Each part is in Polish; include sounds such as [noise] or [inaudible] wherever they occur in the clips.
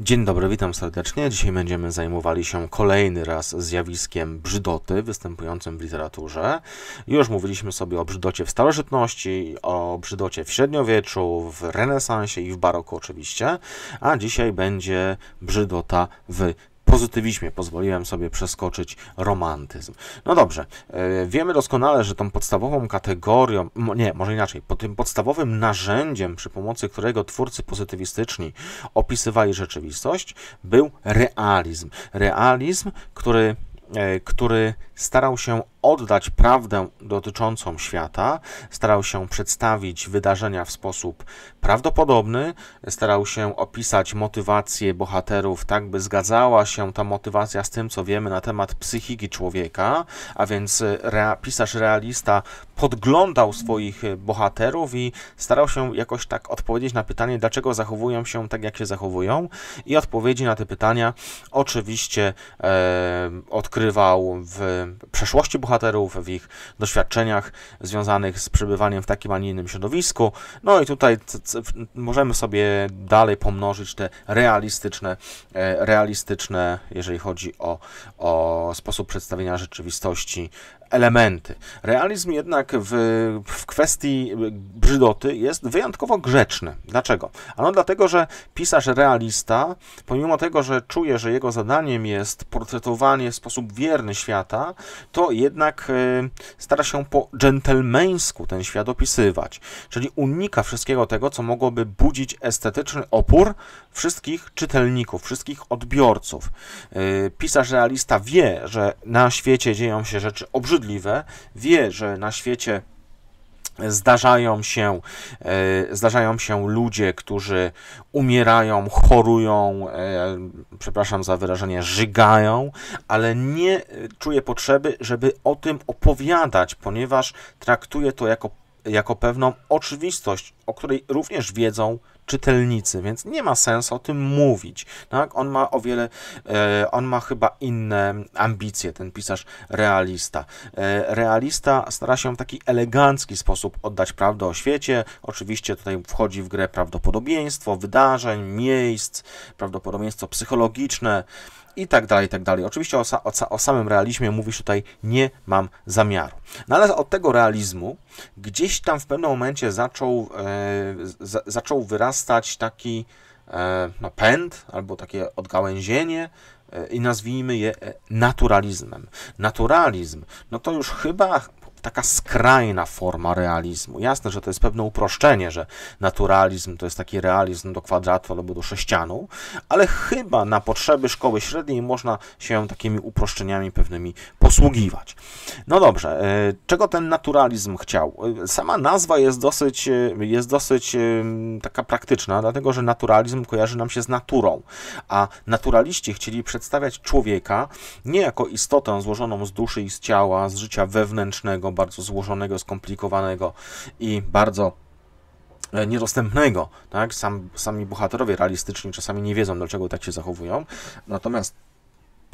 Dzień dobry, witam serdecznie. Dzisiaj będziemy zajmowali się kolejny raz zjawiskiem brzydoty występującym w literaturze. Już mówiliśmy sobie o brzydocie w starożytności, o brzydocie w średniowieczu, w renesansie i w baroku oczywiście, a dzisiaj będzie brzydota w pozytywizmie pozwoliłem sobie przeskoczyć romantyzm. No dobrze, e, wiemy doskonale, że tą podstawową kategorią, nie, może inaczej, po tym podstawowym narzędziem, przy pomocy którego twórcy pozytywistyczni opisywali rzeczywistość, był realizm. Realizm, który, e, który starał się oddać prawdę dotyczącą świata, starał się przedstawić wydarzenia w sposób prawdopodobny, starał się opisać motywację bohaterów tak, by zgadzała się ta motywacja z tym, co wiemy na temat psychiki człowieka, a więc rea, pisarz realista podglądał swoich bohaterów i starał się jakoś tak odpowiedzieć na pytanie, dlaczego zachowują się tak, jak się zachowują, i odpowiedzi na te pytania oczywiście e, odkrywał w przeszłości bohaterów, bohaterów, w ich doświadczeniach związanych z przebywaniem w takim, a nie innym środowisku. No i tutaj możemy sobie dalej pomnożyć te realistyczne, e, realistyczne jeżeli chodzi o, o sposób przedstawienia rzeczywistości, e, elementy. Realizm jednak w, w kwestii brzydoty jest wyjątkowo grzeczny. Dlaczego? Ano dlatego, że pisarz realista, pomimo tego, że czuje, że jego zadaniem jest portretowanie w sposób wierny świata, to jednak y, stara się po dżentelmeńsku ten świat opisywać. Czyli unika wszystkiego tego, co mogłoby budzić estetyczny opór wszystkich czytelników, wszystkich odbiorców. Y, pisarz realista wie, że na świecie dzieją się rzeczy obrzydliwe, obrzydliwe, wie, że na świecie Zdarzają się, e, zdarzają się ludzie, którzy umierają, chorują, e, przepraszam za wyrażenie, żygają, ale nie e, czuję potrzeby, żeby o tym opowiadać, ponieważ traktuję to jako jako pewną oczywistość, o której również wiedzą czytelnicy, więc nie ma sensu o tym mówić. No tak? On ma o wiele, e, on ma chyba inne ambicje, ten pisarz realista. E, realista stara się w taki elegancki sposób oddać prawdę o świecie. Oczywiście tutaj wchodzi w grę prawdopodobieństwo wydarzeń, miejsc, prawdopodobieństwo psychologiczne, i tak dalej, i tak dalej. Oczywiście o, o, o samym realizmie mówisz tutaj nie mam zamiaru. No ale od tego realizmu gdzieś tam w pewnym momencie zaczął, e, zaczął wyrastać taki e, no, pęd albo takie odgałęzienie e, i nazwijmy je e, naturalizmem. Naturalizm, no to już chyba, taka skrajna forma realizmu. Jasne, że to jest pewne uproszczenie, że naturalizm to jest taki realizm do kwadratu albo do sześcianu, ale chyba na potrzeby szkoły średniej można się takimi uproszczeniami pewnymi posługiwać. No dobrze, e, czego ten naturalizm chciał? E, sama nazwa jest dosyć, e, jest dosyć taka praktyczna, dlatego że naturalizm kojarzy nam się z naturą, a naturaliści chcieli przedstawiać człowieka nie jako istotę złożoną z duszy i z ciała, z życia wewnętrznego, bardzo złożonego, skomplikowanego i bardzo e, niedostępnego, tak? Sam, sami bohaterowie realistyczni czasami nie wiedzą, dlaczego tak się zachowują. Natomiast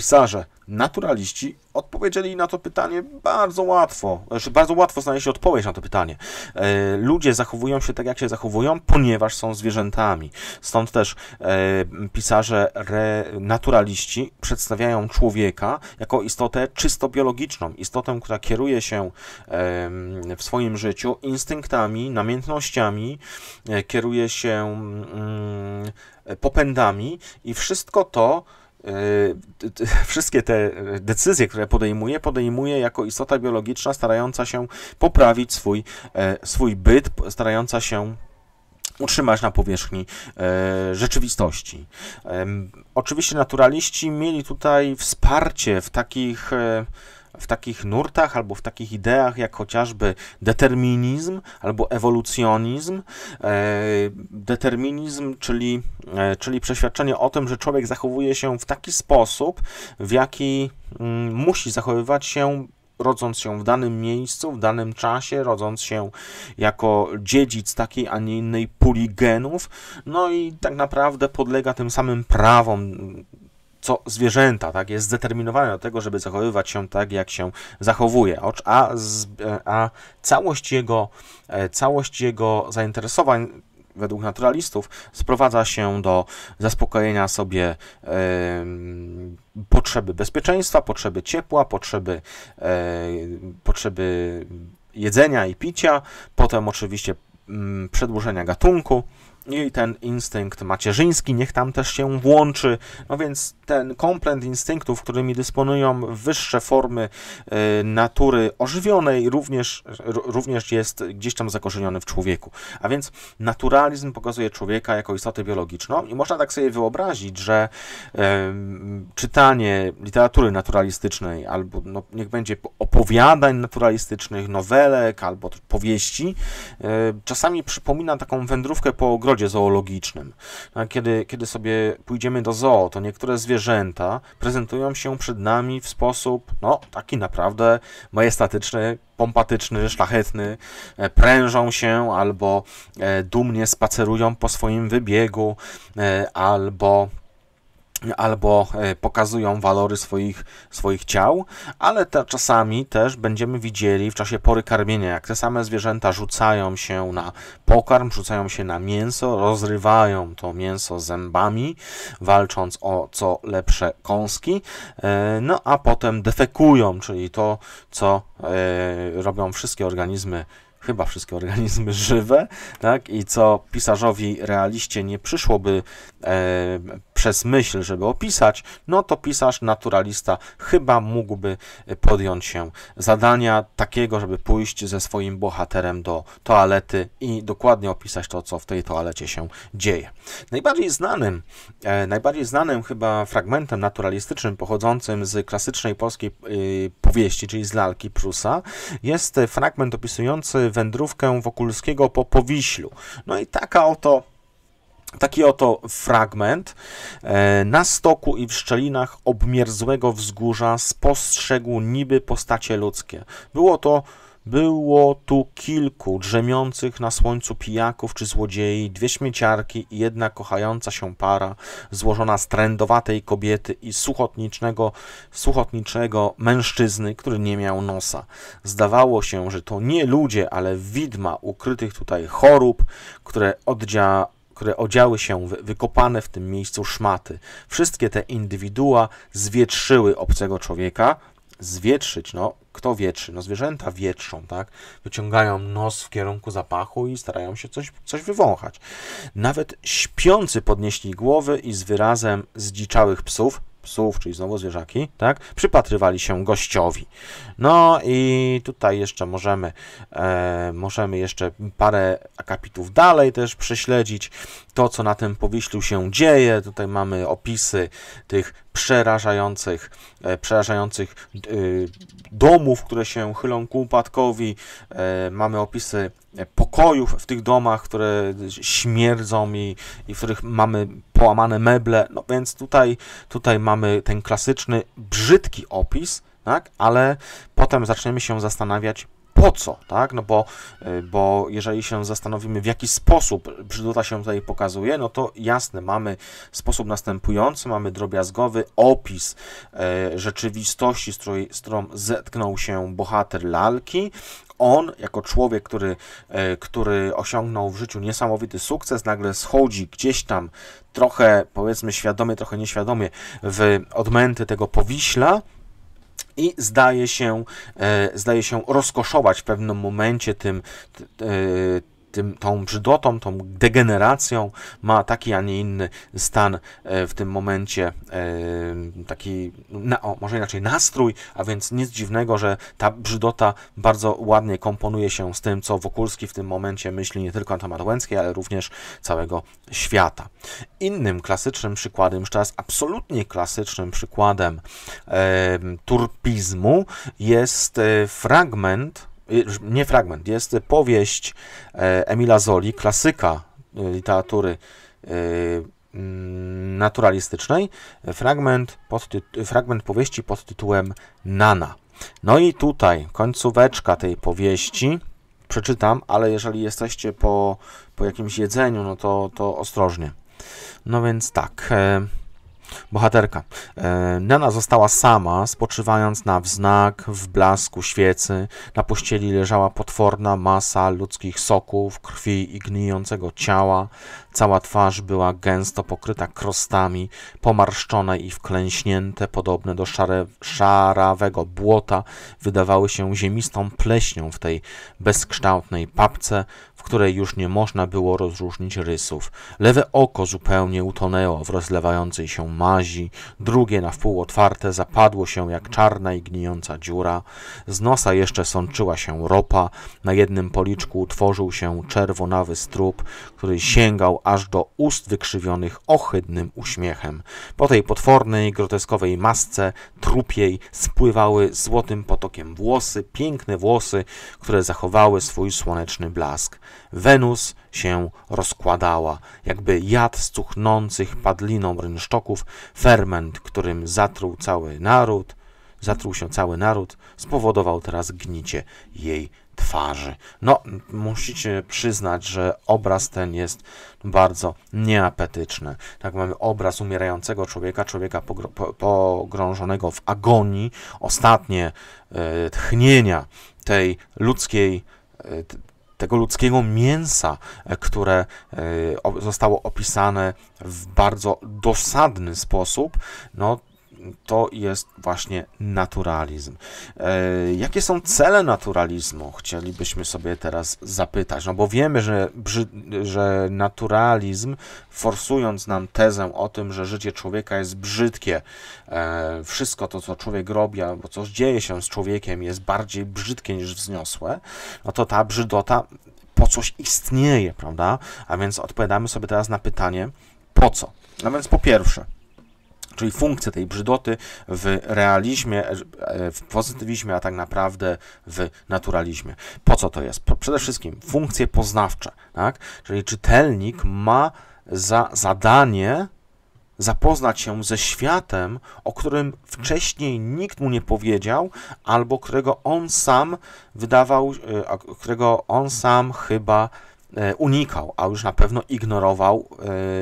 pisarze, naturaliści odpowiedzieli na to pytanie bardzo łatwo. Znaczy bardzo łatwo znaleźć odpowiedź na to pytanie. E, ludzie zachowują się tak, jak się zachowują, ponieważ są zwierzętami. Stąd też e, pisarze re, naturaliści przedstawiają człowieka jako istotę czysto biologiczną, istotę, która kieruje się e, w swoim życiu instynktami, namiętnościami, e, kieruje się mm, popędami i wszystko to Yy, wszystkie te e, decyzje, które podejmuje, podejmuje jako istota biologiczna starająca się poprawić swój, e, swój byt, starająca się utrzymać na powierzchni e, rzeczywistości. oczywiście naturaliści mieli tutaj wsparcie w takich w takich nurtach albo w takich ideach jak chociażby determinizm albo ewolucjonizm. E, determinizm, czyli, e, czyli przeświadczenie o tym, że człowiek zachowuje się w taki sposób, w jaki mm, musi zachowywać się rodząc się w danym miejscu, w danym czasie, rodząc się jako dziedzic takiej, a nie innej puli genów, no i tak naprawdę podlega tym samym prawom co zwierzęta, tak, jest zdeterminowane do tego, żeby zachowywać się tak, jak się zachowuje, a, z, a całość, jego, e, całość jego zainteresowań według naturalistów sprowadza się do zaspokojenia sobie potrzeby bezpieczeństwa, potrzeby ciepła, potrzeby, e, potrzeby jedzenia i picia, potem oczywiście mm, przedłużenia gatunku, i ten instynkt macierzyński niech tam też się włączy. No więc ten komplet instynktów, którymi dysponują wyższe formy y, natury ożywionej, również, również jest gdzieś tam zakorzeniony w człowieku. A więc naturalizm pokazuje człowieka jako istotę biologiczną i można tak sobie wyobrazić, że czytanie literatury naturalistycznej albo no, niech będzie opowiadań naturalistycznych, nowelek albo powieści y, czasami przypomina taką wędrówkę po ogrodzie ogrodzie zoologicznym. No kiedy, kiedy sobie pójdziemy do zoo, to niektóre zwierzęta prezentują się przed nami w sposób, no, taki naprawdę majestatyczny, pompatyczny, szlachetny, e, prężą się albo e, dumnie spacerują po swoim wybiegu, e, albo albo e, pokazują walory swoich, swoich ciał, ale te czasami też będziemy widzieli w czasie pory karmienia, jak te same zwierzęta rzucają się na pokarm, rzucają się na mięso, rozrywają to mięso zębami, walcząc o co lepsze kąski, e, no a potem defekują, czyli to, co e, robią wszystkie organizmy chyba wszystkie organizmy żywe, tak? I co pisarzowi realiście nie przyszłoby przez myśl, żeby opisać, no to pisarz naturalista chyba mógłby e, podjąć się zadania takiego, żeby pójść ze swoim bohaterem do toalety i dokładnie opisać to, co w tej toalecie się dzieje. Najbardziej znanym, e, najbardziej znanym chyba fragmentem naturalistycznym pochodzącym z klasycznej polskiej e, powieści, czyli z lalki Prusa, jest fragment opisujący wędrówkę Wokulskiego po Powiślu. No i taka oto Taki oto fragment. E, na stoku i w szczelinach obmierzłego wzgórza spostrzegł niby postacie ludzkie. Było to było tu kilku drzemiących na słońcu pijaków czy złodziei, dwie śmieciarki i jedna kochająca się para, złożona z trędowatej kobiety i suchotniczego, suchotniczego mężczyzny, który nie miał nosa. Zdawało się, że to nie ludzie, ale widma ukrytych tutaj chorób, które oddzia które odziały się w wykopane w tym miejscu szmaty. Wszystkie te indywidua zwietrzyły obcego człowieka. Zwietrzyć, no, kto wietrzy? No, zwierzęta wietrzą, tak? Wyciągają nos w kierunku zapachu i starają się coś, coś wywąchać. Nawet śpiący podnieśli głowy i z wyrazem zdziczałych psów psów, czyli znowu zwierzaki, tak, przypatrywali się gościowi. No i tutaj jeszcze możemy, e, możemy jeszcze parę akapitów dalej też prześledzić to, co na tym powiślu się dzieje. Tutaj mamy opisy tych przerażających, e, przerażających e, domów, które się chylą ku upadkowi. E, mamy opisy e, pokojów w tych domach, które śmierdzą i, i w których mamy połamane meble, no więc tutaj, tutaj mamy ten klasyczny, brzydki opis, tak? ale potem zaczniemy się zastanawiać, po co, tak? No bo, y, bo jeżeli się zastanowimy, w jaki sposób brzydota się tutaj pokazuje, no to jasne, mamy sposób następujący, mamy drobiazgowy opis y, rzeczywistości, z, której, z którą zetknął się bohater lalki, on, jako człowiek, który, y, który osiągnął w życiu niesamowity sukces, nagle schodzi gdzieś tam trochę, powiedzmy, świadomie, trochę nieświadomie w odmęty tego powiśla, i zdaje się, e, zdaje się rozkoszować w pewnym momencie tym, e, tym, tą brzydotą, tą degeneracją, ma taki, a nie inny stan e, w tym momencie, e, taki, na, o, może inaczej, nastrój, a więc nic dziwnego, że ta brzydota bardzo ładnie komponuje się z tym, co Wokulski w tym momencie myśli nie tylko na temat Łęckiej, ale również całego świata. Innym klasycznym przykładem, jeszcze raz absolutnie klasycznym przykładem e, turpizmu jest e, fragment Y, nie fragment, jest powieść e, Emila Zoli, klasyka y, literatury y, mm, naturalistycznej, fragment, pod, fragment powieści pod tytułem Nana. No i tutaj końcóweczka tej powieści przeczytam, ale jeżeli jesteście po, po jakimś jedzeniu, no to, to ostrożnie. No więc tak. E bohaterka. E, Nana została sama, spoczywając na wznak, w blasku świecy. Na pościeli leżała potworna masa ludzkich soków, krwi i gnijącego ciała. Cała twarz była gęsto pokryta krostami, pomarszczone i wklęśnięte, podobne do szare, szarawego błota, wydawały się ziemistą pleśnią w tej bezkształtnej papce w której już nie można było rozróżnić rysów. Lewe oko zupełnie utonęło w rozlewającej się mazi, drugie na wpół otwarte zapadło się jak czarna i gnijąca dziura, z nosa jeszcze sączyła się ropa, na jednym policzku utworzył się czerwonawy strób, który sięgał aż do ust wykrzywionych ohydnym uśmiechem. Po tej potwornej, groteskowej masce trupiej spływały złotym potokiem włosy, piękne włosy, które zachowały swój słoneczny blask. Wenus się rozkładała, jakby jad z cuchnących padliną rynsztoków, ferment, którym zatruł cały naród, zatruł się cały naród, spowodował teraz gnicie jej twarzy. No, musicie przyznać, że obraz ten jest bardzo nieapetyczny. Tak mamy obraz umierającego człowieka, człowieka pogrążonego w agonii. Ostatnie e, tchnienia tej ludzkiej e, tego ludzkiego mięsa, e, które e, zostało opisane w bardzo dosadny sposób, no to jest właśnie naturalizm. E, jakie są cele naturalizmu? Chcielibyśmy sobie teraz zapytać, no bo wiemy, że, że naturalizm, forsując nam tezę o tym, że życie człowieka jest brzydkie, e, wszystko to, co człowiek robi, albo co dzieje się z człowiekiem, jest bardziej brzydkie niż wzniosłe, no to ta brzydota po coś istnieje, prawda? A więc odpowiadamy sobie teraz na pytanie, po co? No więc po pierwsze, czyli funkcję tej brzydoty w realizmie, e, w pozytywizmie, a tak naprawdę w naturalizmie. Po co to jest? Przede wszystkim funkcje poznawcze, tak? czyli czytelnik ma za zadanie zapoznać się ze światem, o którym wcześniej nikt mu nie powiedział, albo którego on sam wydawał, e, którego on sam chyba E, unikał, a już na pewno ignorował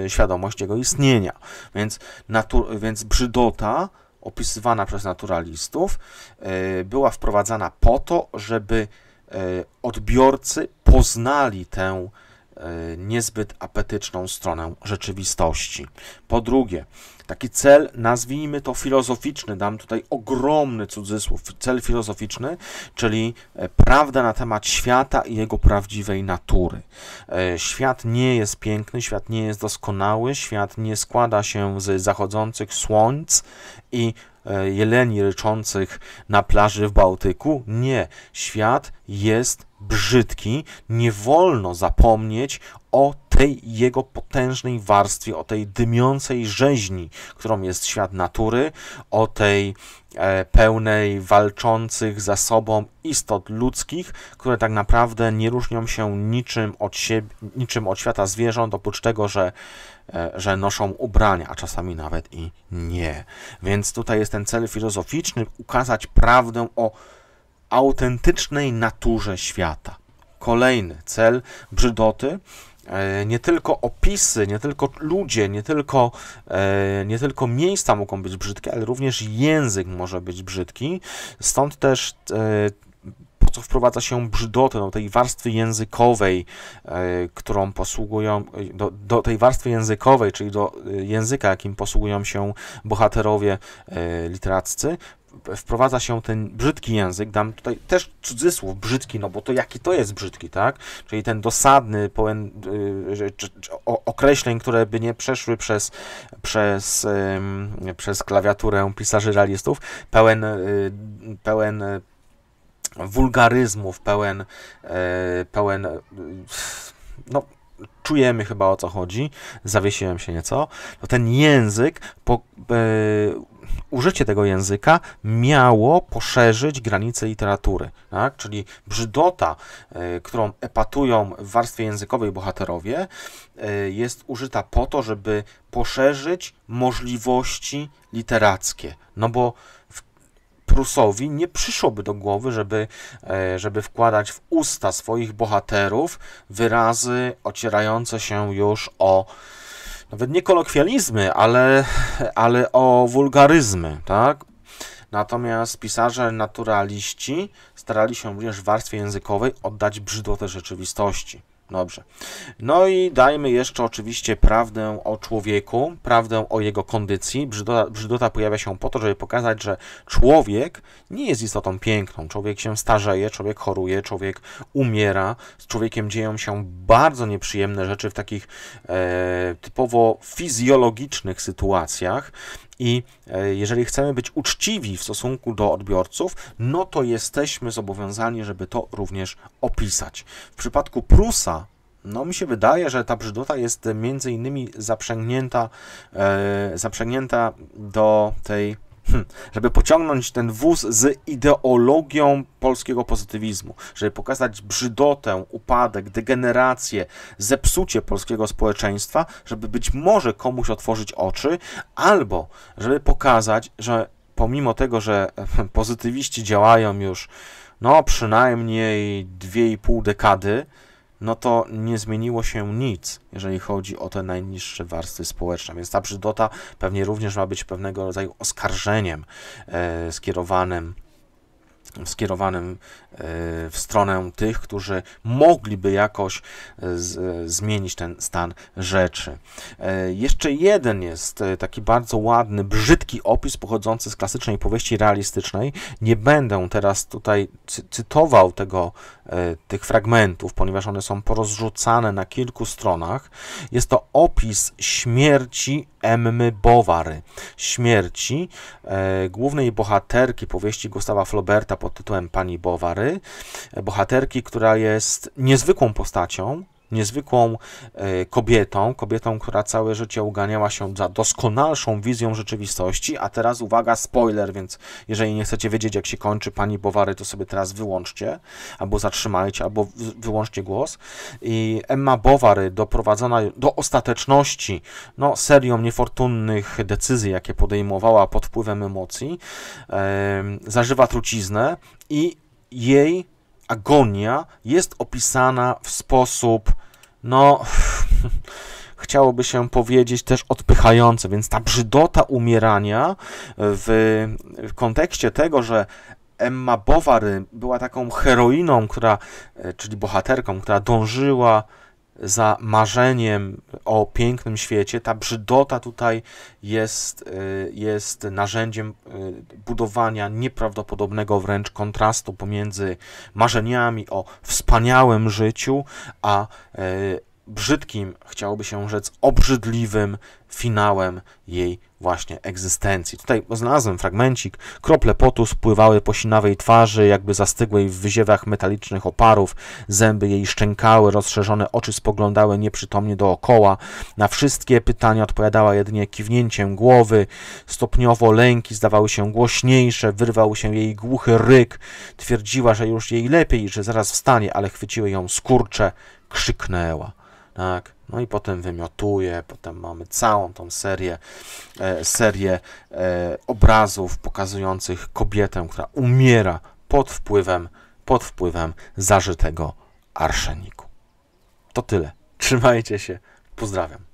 e, świadomość jego istnienia. Więc, natur, więc brzydota opisywana przez naturalistów e, była wprowadzana po to, żeby odbiorcy poznali tę niezbyt apetyczną stronę rzeczywistości. Po drugie, taki cel, nazwijmy to filozoficzny, dam tutaj ogromny cudzysłów, cel filozoficzny, czyli e, prawda na temat świata i jego prawdziwej natury. E, świat nie jest piękny, świat nie jest doskonały, świat nie składa się z zachodzących słońc i e, jeleni ryczących na plaży w Bałtyku. Nie, świat jest brzydki. Nie wolno zapomnieć o tej jego potężnej warstwie, o tej dymiącej rzeźni, którą jest świat natury, o tej e, pełnej walczących za sobą istot ludzkich, które tak naprawdę nie różnią się niczym od, siebie, niczym od świata zwierząt, oprócz tego, że, e, że noszą ubrania, a czasami nawet i nie. Więc tutaj jest ten cel filozoficzny ukazać prawdę o autentycznej naturze świata. Kolejny cel brzydoty E, nie tylko opisy, nie tylko ludzie, nie tylko, e, nie tylko miejsca mogą być brzydkie, ale również język może być brzydki. Stąd też e, po co wprowadza się brzydotę, do tej warstwy językowej, którą posługują, do, do, tej warstwy językowej, czyli do języka, jakim posługują się bohaterowie literaccy, wprowadza się ten brzydki język, dam tutaj też cudzysłów brzydki, no bo to jaki to jest brzydki, tak? Czyli ten dosadny, pełen yy, określeń, które by nie przeszły przez, przez, przez klawiaturę pisarzy realistów, pełen, yy, pełen wulgaryzmów, pełen, y, pełen y, no, czujemy chyba o co chodzi, zawiesiłem się nieco, to ten język, po, e, użycie tego języka miało poszerzyć granice literatury, tak? czyli brzydota, e, którą epatują w warstwie językowej bohaterowie, e, jest użyta po to, żeby poszerzyć możliwości literackie, no bo w Prusowi nie przyszłoby do głowy, żeby, e, żeby wkładać w usta swoich bohaterów wyrazy ocierające się już o nawet nie kolokwializmy, ale, ale o wulgaryzmy, tak? Natomiast pisarze naturaliści starali się również w warstwie językowej oddać tej rzeczywistości. Dobrze. No i dajmy jeszcze oczywiście prawdę o człowieku, prawdę o jego kondycji. Brzydota, brzydota, pojawia się po to, żeby pokazać, że człowiek nie jest istotą piękną. Człowiek się starzeje, człowiek choruje, człowiek umiera. Z człowiekiem dzieją się bardzo nieprzyjemne rzeczy w takich e, typowo fizjologicznych sytuacjach. I e, jeżeli chcemy być uczciwi w stosunku do odbiorców, no to jesteśmy zobowiązani, żeby to również opisać. W przypadku Prusa no mi się wydaje, że ta brzydota jest między innymi zaprzęgnięta, e, zaprzęgnięta do tej Hmm. żeby pociągnąć ten wóz z ideologią polskiego pozytywizmu, żeby pokazać brzydotę, upadek, degenerację, zepsucie polskiego społeczeństwa, żeby być może komuś otworzyć oczy, albo żeby pokazać, że pomimo tego, że [laughs] pozytywiści działają już no przynajmniej 2,5 dekady, no to nie zmieniło się nic, jeżeli chodzi o te najniższe warstwy społeczne. Więc ta brzydota pewnie również ma być pewnego rodzaju oskarżeniem e, skierowanym skierowanym e, w stronę tych, którzy mogliby jakoś e, z, e, zmienić ten stan rzeczy. Jeszcze jeden jest taki bardzo ładny, brzydki opis pochodzący z klasycznej powieści realistycznej. Nie będę teraz tutaj cy cytował tego, tych fragmentów, ponieważ one są porozrzucane na kilku stronach. Jest to opis śmierci Emmy Bowary, śmierci e, głównej bohaterki powieści Gustawa Flauberta pod tytułem Pani Bowary, e, bohaterki, która jest niezwykłą postacią, niezwykłą e, kobietą, kobietą, która całe życie uganiała się za doskonalszą wizją rzeczywistości, a teraz uwaga, spoiler, więc jeżeli nie chcecie wiedzieć, jak się kończy pani Bowary, to sobie teraz wyłączcie, albo zatrzymajcie, albo wyłączcie głos. I Emma Bowary doprowadzona do ostateczności, no, serią niefortunnych decyzji, jakie podejmowała pod wpływem emocji, e, zażywa truciznę i jej agonia jest opisana w sposób no [laughs] chciałoby się powiedzieć, też odpychające. Więc ta brzydota umierania w, w kontekście tego, że Emma Bowary była taką heroiną, która, e, czyli bohaterką, która dążyła za marzeniem o pięknym świecie, ta brzydota tutaj jest, y, jest narzędziem y, budowania nieprawdopodobnego wręcz kontrastu pomiędzy marzeniami o wspaniałym życiu, a y, brzydkim, chciałoby się rzec, obrzydliwym finałem jej właśnie egzystencji. Tutaj znalazłem fragmencik. Krople potu spływały po sinawej twarzy, jakby zastygłej w wyziewach metalicznych oparów. Zęby jej szczękały, rozszerzone oczy spoglądały nieprzytomnie dookoła. Na wszystkie pytania odpowiadała jedynie kiwnięciem głowy. Stopniowo lęki zdawały się głośniejsze, wyrwał się jej głuchy ryk. Twierdziła, że już jej lepiej, że zaraz wstanie, ale chwyciły ją skurcze. Krzyknęła. Tak. No i potem wymiotuje, potem mamy całą tą serię, e, serię e, obrazów pokazujących kobietę, która umiera pod wpływem, pod wpływem zażytego arszeniku. To tyle. Trzymajcie się. Pozdrawiam.